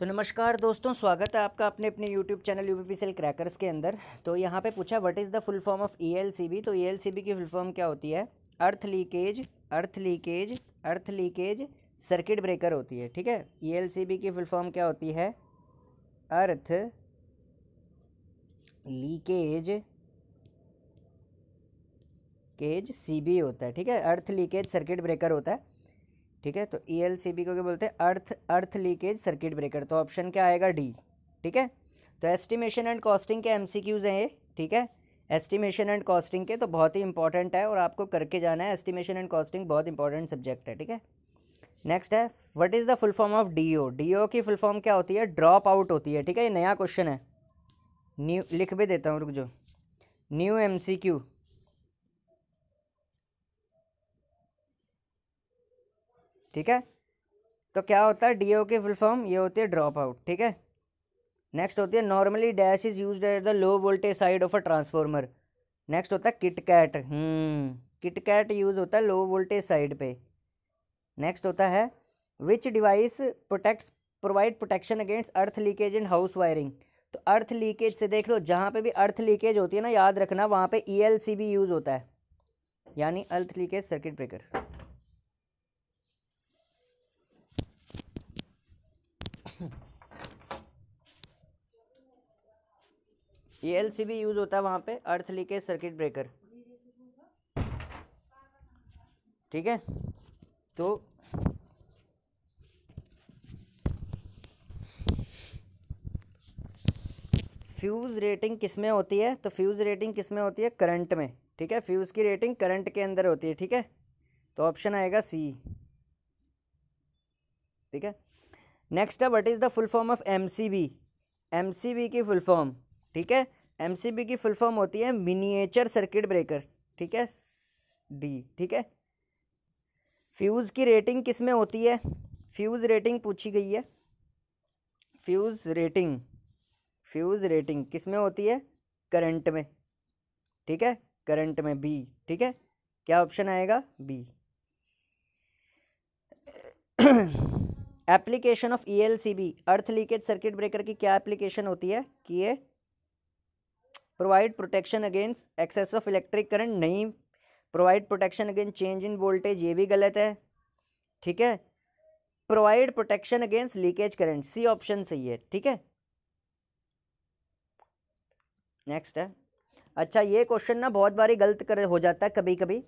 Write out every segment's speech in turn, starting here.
तो नमस्कार दोस्तों स्वागत है आपका अपने अपने YouTube channel U P crackers के अंदर तो यहाँ पे पूछा what is the full form of E L C B तो ई एल सी बी की फुल फॉर्म क्या होती है earth leakage earth leakage earth leakage circuit breaker होती है ठीक है ई एल सी बी की फुल फॉर्म क्या होती है earth leakage cage C B होता है ठीक है अर्थ लीकेज सर्किट ब्रेकर होता है ठीक है तो ई एल सी बी को क्या बोलते हैं earth earth leakage circuit breaker तो ऑप्शन क्या आएगा डी ठीक है तो एस्टिमेशन एंड कॉस्टिंग के एम सी क्यूज़ हैं ये ठीक है एस्टिमेशन एंड कॉस्टिंग के तो बहुत ही इंपॉर्टेंट है और आपको करके जाना है एस्टिमेशन एंड कॉस्टिंग बहुत इंपॉर्टेंट सब्जेक्ट है ठीक है नेक्स्ट है what is the full form of D O D O की फुल फॉर्म क्या होती है ड्रॉप आउट होती है ठीक है ये नया क्वेश्चन है न्यू लिख भी देता हूँ रुक जो न्यू एम सी क्यू ठीक है तो क्या होता है डी ओ की फुल फॉर्म ये होती है ड्रॉप आउट ठीक है नेक्स्ट होती है normally dash is use at the low voltage side of a transformer next होता है kit kat kit kat use होता है लो वोल्टेज साइड पे नेक्स्ट होता है which device protects provide protection against earth leakage in house wiring तो earth leakage से देख लो जहाँ पे भी अर्थ लीकेज होती है ना याद रखना वहाँ पे ई भी यूज़ होता है यानी earth leakage circuit breaker A L C भी यूज़ होता है वहां पे अर्थ लीकेज सर्किट ब्रेकर ठीक है तो फ्यूज़ रेटिंग किस में होती है तो फ्यूज़ रेटिंग किस में होती है करंट में ठीक है फ्यूज़ की रेटिंग करंट के अंदर होती है ठीक है तो ऑप्शन आएगा सी ठीक है नेक्स्ट है what is the full form of M C B M C B की फुल फॉर्म ठीक है एम सी बी की फुल फॉर्म होती है मिनिएचर सर्किट ब्रेकर ठीक है डी ठीक है फ्यूज़ की रेटिंग किस में होती है फ्यूज़ रेटिंग पूछी गई है फ्यूज़ रेटिंग फ्यूज़ रेटिंग किस में होती है करंट में ठीक है करंट में बी ठीक है क्या ऑप्शन आएगा B application of E earth leakage circuit breaker की क्या एप्लीकेशन होती है कि ये provide protection against excess of electric current नहीं provide protection against change in voltage ये भी गलत है ठीक है provide protection against leakage current C option सही है ठीक है नेक्स्ट है अच्छा ये क्वेश्चन ना बहुत बारी गलत कर हो जाता है कभी कभी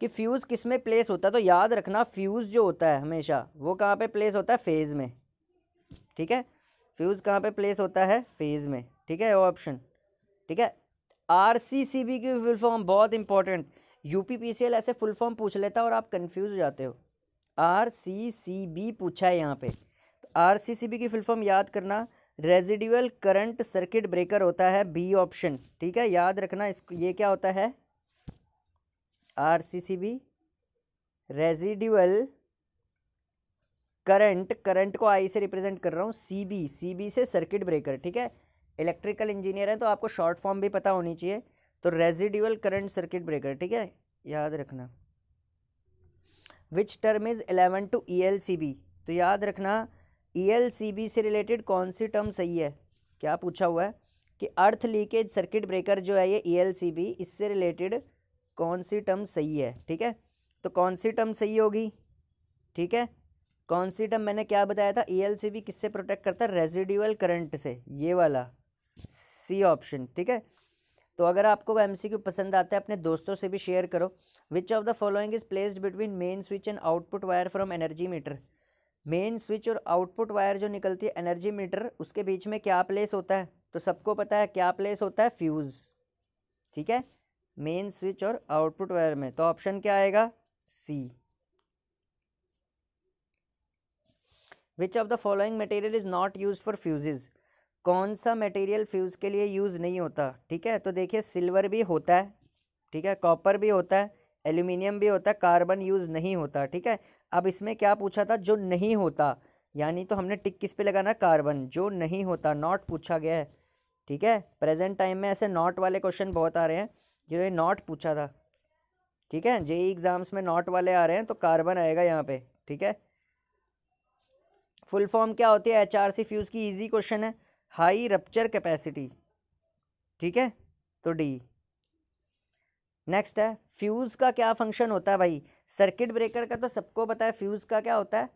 कि फ्यूज़ किस में प्लेस होता है तो याद रखना फ्यूज़ जो होता है हमेशा वो कहाँ पे प्लेस होता है फेज़ में ठीक है फ्यूज़ कहाँ पे प्लेस होता है फेज़ में ठीक है ऑप्शन ठीक है आर सी सी बी की फुल फॉर्म बहुत important U P P C L ऐसे फुल फॉर्म पूछ लेता है और आप कन्फ्यूज़ हो जाते हो आर सी सी बी पूछा है यहाँ पर तो आर सी सी बी की फुल फॉर्म याद करना रेजिडुअल करंट सर्किट ब्रेकर होता है बी ऑप्शन ठीक है याद रखना इस ये क्या होता है R C C B residual current current को आई से रिप्रेजेंट कर रहा हूँ सी बी से सर्किट ब्रेकर ठीक है इलेक्ट्रिकल इंजीनियर है तो आपको शॉर्ट फॉर्म भी पता होनी चाहिए तो रेजिडुअल करंट सर्किट ब्रेकर ठीक है याद रखना which term is eleven to E L C B तो याद रखना ई एल सी बी से रिलेटेड कौन सी टर्म सही है क्या पूछा हुआ है कि अर्थ लीकेज सर्किट ब्रेकर जो है ये ई एल सी बी इससे रिलेटेड कौन सी टर्म सही है ठीक है तो कौन सी टर्म सही होगी ठीक है कौन सी टर्म मैंने क्या बताया था ई भी किससे प्रोटेक्ट करता है रेजिड्यूअल करंट से ये वाला सी ऑप्शन ठीक है तो अगर आपको एम सी क्यू पसंद आता है अपने दोस्तों से भी शेयर करो which of the following is placed between main switch and output wire from energy meter main switch और आउटपुट वायर जो निकलती है एनर्जी मीटर उसके बीच में क्या प्लेस होता है तो सबको पता है क्या प्लेस होता है फ्यूज़ ठीक है मेन स्विच और आउटपुट वायर में तो ऑप्शन क्या आएगा C which of the following material is not use for fuses कौन सा मटेरियल फ्यूज़ के लिए यूज़ नहीं होता ठीक है तो देखिए सिल्वर भी होता है ठीक है कॉपर भी होता है एल्यूमिनियम भी होता है कार्बन यूज़ नहीं होता ठीक है अब इसमें क्या पूछा था जो नहीं होता यानी तो हमने टिक किस पे लगाना कार्बन जो नहीं होता नॉट पूछा गया है ठीक है प्रेजेंट टाइम में ऐसे नॉट वाले क्वेश्चन बहुत आ रहे हैं क्योंकि नॉट पूछा था ठीक है जे एग्ज़ाम्स e में नॉट वाले आ रहे हैं तो कार्बन आएगा यहाँ पे ठीक है फुल फॉर्म क्या होती है एचआरसी फ्यूज़ की इजी क्वेश्चन है हाई रप्चर कैपेसिटी ठीक है तो डी नेक्स्ट है फ्यूज़ का क्या फंक्शन होता है भाई सर्किट ब्रेकर का तो सबको पता है फ्यूज़ का क्या होता है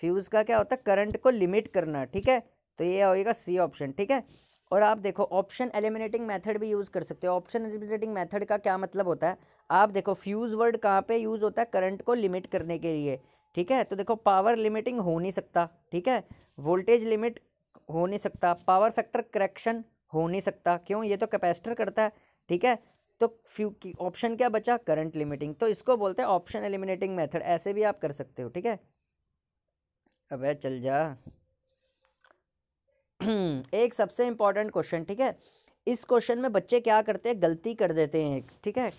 फ्यूज़ का क्या होता है करंट को लिमिट करना ठीक है तो ये होएगा सी ऑप्शन ठीक है और आप देखो ऑप्शन एलिमिनेटिंग मेथड भी यूज़ कर सकते हो ऑप्शन एलिमिनेटिंग मेथड का क्या मतलब होता है आप देखो फ्यूज़ वर्ड कहाँ पे यूज़ होता है करंट को लिमिट करने के लिए ठीक है तो देखो पावर लिमिटिंग हो नहीं सकता ठीक है वोल्टेज लिमिट हो नहीं सकता पावर फैक्टर करेक्शन हो नहीं सकता क्यों ये तो कैपेसिटर करता है ठीक है तो फ्यू ऑप्शन क्या बचा करंट लिमिटिंग तो इसको बोलते हैं ऑप्शन एलिमिनेटिंग मेथड ऐसे भी आप कर सकते हो ठीक है अब चल जा हम्म, एक सबसे इम्पॉर्टेंट क्वेश्चन ठीक है इस क्वेश्चन में बच्चे क्या करते हैं गलती कर देते हैं ठीक है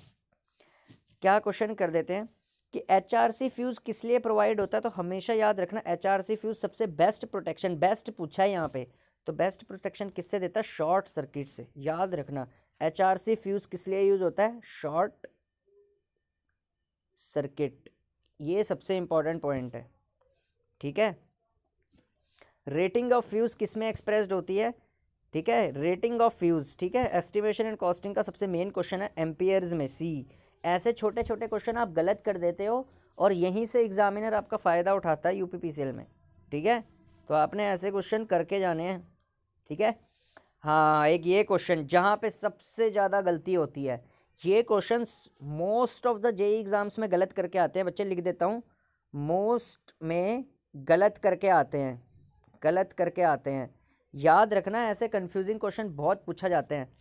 क्या क्वेश्चन कर देते हैं कि एच आर सी फ्यूज़ किस लिए प्रोवाइड होता है तो हमेशा याद रखना एच आर सी फ्यूज़ सबसे बेस्ट प्रोटेक्शन बेस्ट पूछा है यहाँ पे तो बेस्ट प्रोटेक्शन किससे देता है शॉर्ट सर्किट से याद रखना एच आर सी फ्यूज़ किस लिए यूज़ होता है शॉर्ट सर्किट ये सबसे इम्पॉर्टेंट पॉइंट है ठीक है रेटिंग ऑफ फ्यूज़ किस में एक्सप्रेस्ड होती है ठीक है रेटिंग ऑफ फ्यूज़ ठीक है एस्टिमेशन एंड कॉस्टिंग का सबसे मेन क्वेश्चन है एम्पियर्स में सी ऐसे छोटे छोटे क्वेश्चन आप गलत कर देते हो और यहीं से एग्जामिनर आपका फ़ायदा उठाता है यूपीपीसीएल में ठीक है तो आपने ऐसे क्वेश्चन करके जाने हैं ठीक है हाँ एक ये क्वेश्चन जहाँ पे सबसे ज़्यादा गलती होती है ये question most of the JE exams में गलत करके आते हैं बच्चे लिख देता हूँ मोस्ट में गलत करके आते हैं गलत करके आते हैं याद रखना ऐसे कंफ्यूजिंग क्वेश्चन बहुत पूछा जाते हैं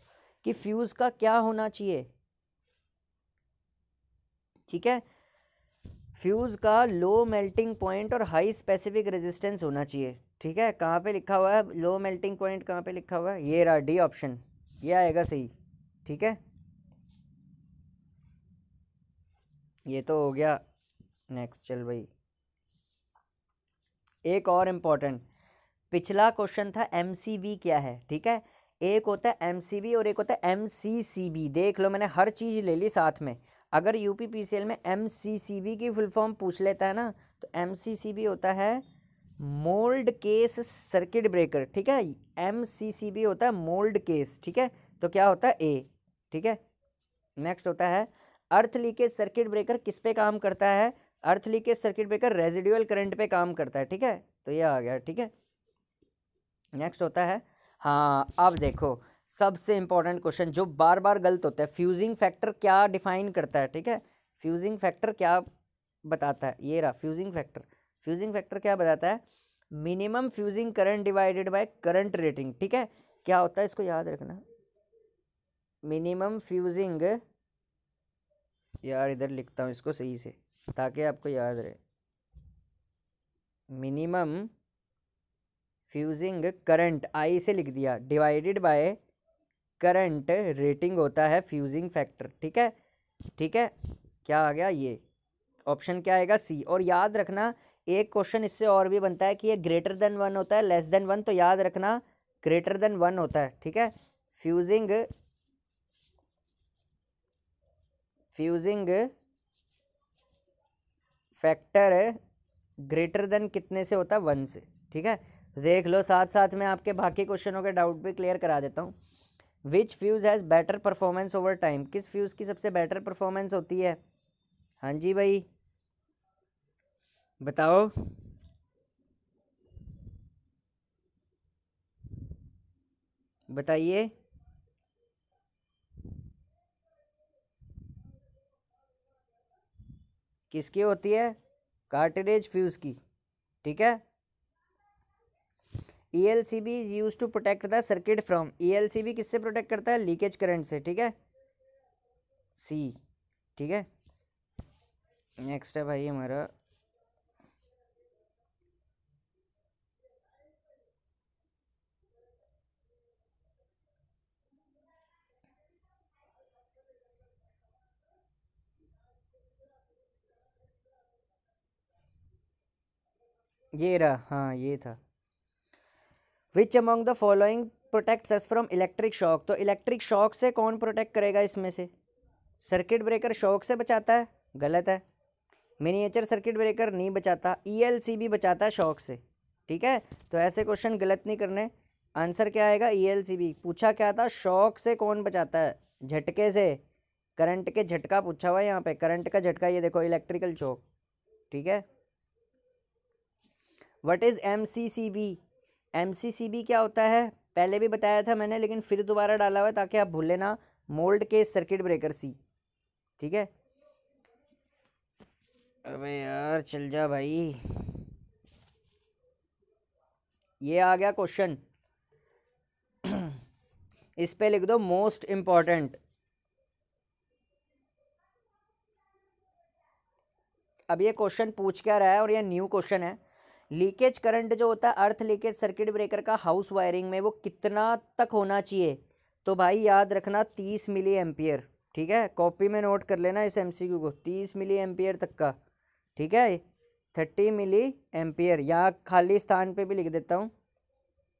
कि फ्यूज़ का क्या होना चाहिए ठीक है फ्यूज़ का लो मेल्टिंग पॉइंट और हाई स्पेसिफिक रेजिस्टेंस होना चाहिए ठीक है कहाँ पे लिखा हुआ है लो मेल्टिंग पॉइंट कहाँ पे लिखा हुआ है ये रहा डी ऑप्शन ये आएगा सही ठीक है ये तो हो गया नेक्स्ट चल भाई एक और इम्पॉर्टेंट पिछला क्वेश्चन था एम क्या है ठीक है एक होता है एम और एक होता है एम देख लो मैंने हर चीज़ ले ली साथ में अगर यू पी में एम की फुल फॉर्म पूछ लेता है ना तो एम होता है मोल्ड केस सर्किट ब्रेकर ठीक है एम होता है मोल्ड केस ठीक है तो क्या होता है ए ठीक है नेक्स्ट होता है अर्थ लीकेज सर्किट ब्रेकर किस पे काम करता है earth leakage circuit breaker residual current पे काम करता है ठीक है तो ये आ गया ठीक है नेक्स्ट होता है हाँ अब देखो सबसे इंपॉर्टेंट क्वेश्चन जो बार बार गलत होता है फ्यूजिंग फैक्टर क्या डिफाइन करता है ठीक है फ्यूजिंग फैक्टर क्या बताता है ये रहा फ्यूजिंग फैक्टर फ्यूजिंग फैक्टर क्या बताता है minimum fusing current divided by current rating ठीक है क्या होता है इसको याद रखना मिनिमम फ्यूजिंग यार इधर लिखता हूँ इसको सही से ताकि आपको याद रहे मिनिमम फ्यूजिंग करंट आई से लिख दिया डिवाइडेड बाय करंट रेटिंग होता है फ्यूजिंग फैक्टर ठीक है ठीक है क्या आ गया ये ऑप्शन क्या आएगा सी और याद रखना एक क्वेश्चन इससे और भी बनता है कि ये ग्रेटर देन वन होता है लेस देन वन तो याद रखना ग्रेटर देन वन होता है ठीक है fusing fusing factor greater than कितने से होता है वन से ठीक है देख लो साथ साथ में आपके बाकी क्वेश्चनों के डाउट भी क्लियर करा देता हूँ which fuse has better performance over time किस फ्यूज़ की सबसे बेटर परफॉर्मेंस होती है हाँ जी भाई बताओ बताइए किसकी होती है कार्टेज फ्यूज़ की ठीक है E L C B is use to protect the circuit from E L C B किससे प्रोटेक्ट करता है लीकेज करंट से ठीक है सी ठीक है नेक्स्ट है भाई हमारा ये रहा हाँ ये था which among the following protects from electric shock तो इलेक्ट्रिक शॉक से कौन प्रोटेक्ट करेगा इसमें से सर्किट ब्रेकर शॉक से बचाता है गलत है मिनिएचर सर्किट ब्रेकर नहीं बचाता ई e भी बचाता है शॉक से ठीक है तो ऐसे क्वेश्चन गलत नहीं करने आंसर क्या आएगा ई e पूछा क्या था शॉक से कौन बचाता है झटके से करंट के झटका पूछा हुआ है यहाँ पे करंट का झटका ये देखो इलेक्ट्रिकल शॉक ठीक है what is M C C B M क्या होता है पहले भी बताया था मैंने लेकिन फिर दोबारा डाला हुआ है ताकि आप भूलें ना मोल्ड के सर्किट ब्रेकर सी ठीक है अबे यार चल जा भाई ये आ गया क्वेश्चन इस पे लिख दो मोस्ट इम्पॉर्टेंट अब ये क्वेश्चन पूछ क्या रहा है और ये न्यू क्वेश्चन है लीकेज करंट जो होता है अर्थ लीकेज सर्किट ब्रेकर का हाउस वायरिंग में वो कितना तक होना चाहिए तो भाई याद रखना तीस मिली एम्पियर ठीक है कॉपी में नोट कर लेना इस एमसीक्यू को तीस मिली एम्पियर तक का ठीक है थर्टी मिली एम्पियर या खाली स्थान पे भी लिख देता हूँ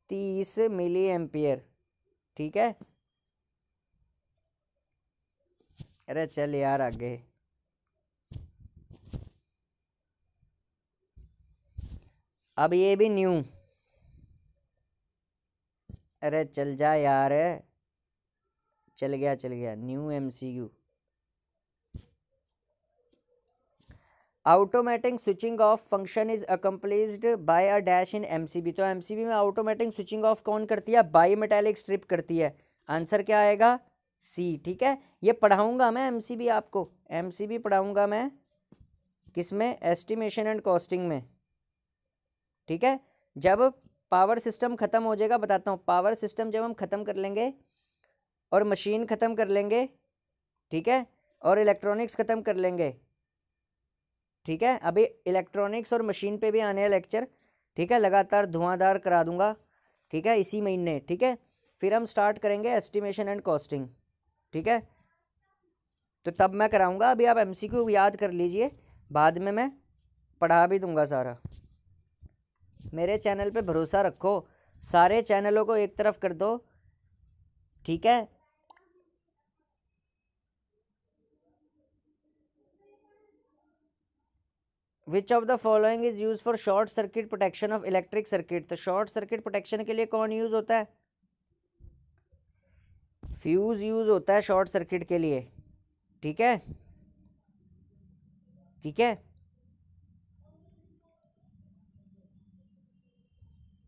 तीस मिली एम्पियर ठीक है अरे चल यार आगे अब ये भी न्यू अरे चल जा यार चल गया चल गया new MCU automatic switching off function is accomplished by a dash in MCB तो एमसीबी में ऑटोमेटिक स्विचिंग ऑफ कौन करती है बाई मेटेलिक स्ट्रिप करती है आंसर क्या आएगा सी ठीक है ये पढ़ाऊंगा मैं एमसीबी आपको एमसीबी पढ़ाऊंगा मैं किस में एस्टिमेशन एंड कॉस्टिंग में ठीक है जब पावर सिस्टम ख़त्म हो जाएगा बताता हूँ पावर सिस्टम जब हम ख़त्म कर लेंगे और मशीन ख़त्म कर लेंगे ठीक है और इलेक्ट्रॉनिक्स ख़त्म कर लेंगे ठीक है अभी इलेक्ट्रॉनिक्स और मशीन पे भी आने हैं लेक्चर ठीक है लगातार धुआंधार करा दूंगा ठीक है इसी महीने ठीक है फिर हम स्टार्ट करेंगे एस्टिमेशन एंड कॉस्टिंग ठीक है तो तब मैं कराऊंगा अभी आप एमसीक्यू याद कर लीजिए बाद में मैं पढ़ा भी दूंगा सारा मेरे चैनल पे भरोसा रखो सारे चैनलों को एक तरफ कर दो ठीक है which of the following is use for short circuit protection of electric circuit तो शॉर्ट सर्किट प्रोटेक्शन के लिए कौन यूज़ होता है फ्यूज़ यूज़ होता है शॉर्ट सर्किट के लिए ठीक है ठीक है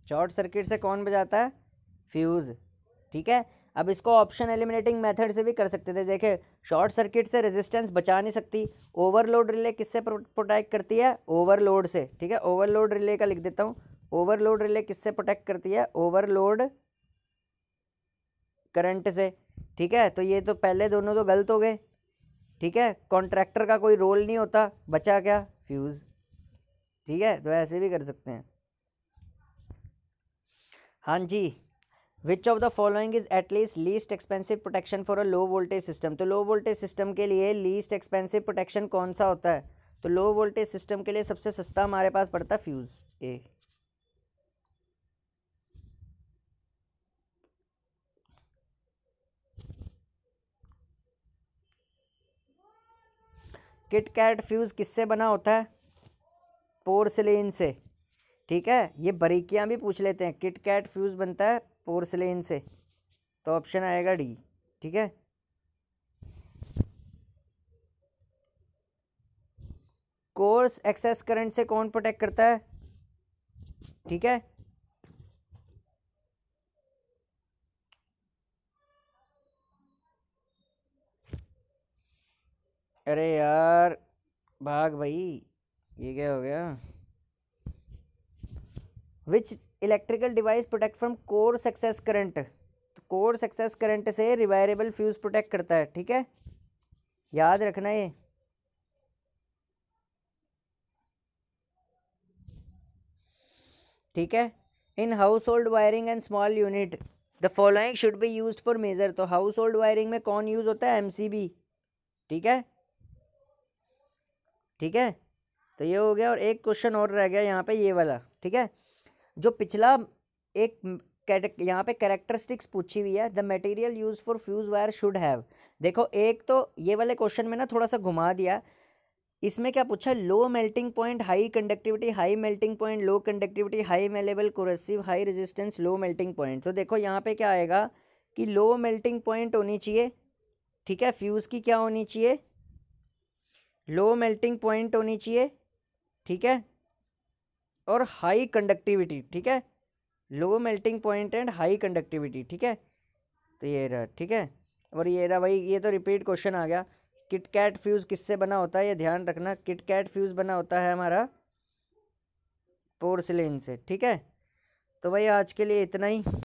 शॉर्ट सर्किट से कौन बजाता है फ्यूज़ ठीक है अब इसको ऑप्शन एलिमिनेटिंग मेथड से भी कर सकते थे देखे शॉर्ट सर्किट से रेजिस्टेंस बचा नहीं सकती ओवरलोड रिले किससे प्रोटेक्ट करती है ओवरलोड से ठीक है ओवरलोड रिले का लिख देता हूँ ओवरलोड रिले किससे प्रोटेक्ट करती है ओवरलोड करंट से ठीक है तो ये तो पहले दोनों तो गलत हो गए ठीक है कॉन्ट्रैक्टर का कोई रोल नहीं होता बचा क्या फ्यूज़ ठीक है तो ऐसे भी कर सकते हैं हाँ जी which of the following is at least least expensive protection for a low voltage system तो लो वोल्टेज सिस्टम के लिए लीस्ट एक्सपेंसिव प्रोटेक्शन कौन सा होता है तो लो वोल्टेज सिस्टम के लिए सबसे सस्ता हमारे पास पड़ता है fuse a kit kat fuse किससे बना होता है पोर्सलिन से ठीक है ये बरीकियाँ भी पूछ लेते हैं किट कैट फ्यूज़ बनता है पोर्सलेन से तो ऑप्शन आएगा डी ठीक है कोर्स एक्सेस करंट से कौन प्रोटेक्ट करता है ठीक है अरे यार भाग भाई ये क्या हो गया which electrical device protect from core success current तो कोर सक्सेस करंट से रिवायरेबल फ्यूज़ प्रोटेक्ट करता है ठीक है याद रखना ये ठीक है in household wiring and small unit the following should be use for major तो हाउस होल्ड वायरिंग में कौन यूज़ होता है एमसीबी ठीक है ठीक है तो ये हो गया और एक क्वेश्चन और रह गया यहाँ पे ये वाला ठीक है जो पिछला एक यहाँ पे कैरेक्टरिस्टिक्स पूछी हुई है the material use for fuse wire should have देखो एक तो ये वाले क्वेश्चन में ना थोड़ा सा घुमा दिया इसमें क्या पूछा low melting point high conductivity high melting point low conductivity high malleable corrosive high resistance low melting point तो देखो यहाँ पे क्या आएगा कि लो मेल्टिंग पॉइंट होनी चाहिए ठीक है फ्यूज़ की क्या होनी चाहिए लो मेल्टिंग पॉइंट होनी चाहिए ठीक है और हाई कंडक्टिविटी ठीक है low melting point and high conductivity ठीक है तो ये रहा ठीक है और ये रहा भाई ये तो रिपीट क्वेश्चन आ गया किट कैट फ्यूज़ किससे बना होता है ये ध्यान रखना किट कैट फ्यूज़ बना होता है हमारा पोर्सलिन से ठीक है तो भाई आज के लिए इतना ही